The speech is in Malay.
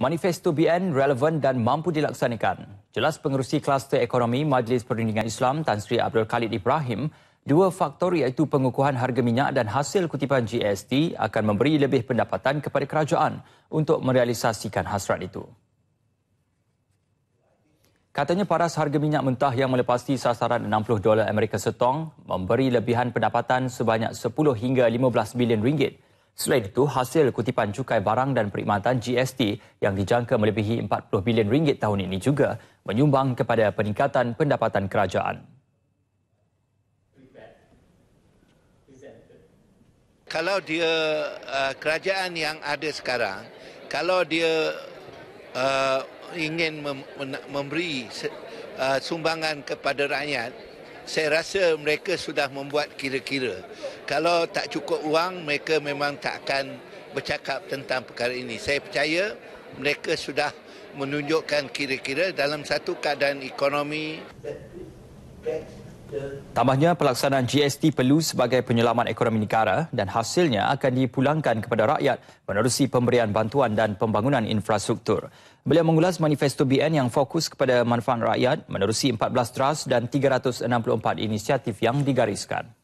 Manifesto BN relevan dan mampu dilaksanakan. Jelas pengerusi kluster ekonomi Majlis Perundingan Islam Tan Sri Abdul Khalid Ibrahim, dua faktor iaitu pengukuhan harga minyak dan hasil kutipan GST akan memberi lebih pendapatan kepada kerajaan untuk merealisasikan hasrat itu. Katanya paras harga minyak mentah yang melepasi sasaran 60 dolar Amerika setong memberi lebihan pendapatan sebanyak 10 hingga 15 bilion ringgit. Selain itu, hasil kutipan cukai barang dan perkhidmatan GST yang dijangka melebihi 40 bilion ringgit tahun ini juga menyumbang kepada peningkatan pendapatan kerajaan. Kalau dia uh, kerajaan yang ada sekarang, kalau dia uh, ingin mem- memberi uh, sumbangan kepada rakyat, saya rasa mereka sudah membuat kira-kira. Kalau tak cukup wang, mereka memang tak akan bercakap tentang perkara ini. Saya percaya mereka sudah menunjukkan kira-kira dalam satu keadaan ekonomi Tambahnya, pelaksanaan GST perlu sebagai penyelamat ekonomi negara dan hasilnya akan dipulangkan kepada rakyat menerusi pemberian bantuan dan pembangunan infrastruktur. Beliau mengulas manifesto BN yang fokus kepada manfaat rakyat menerusi 14 trust dan 364 inisiatif yang digariskan.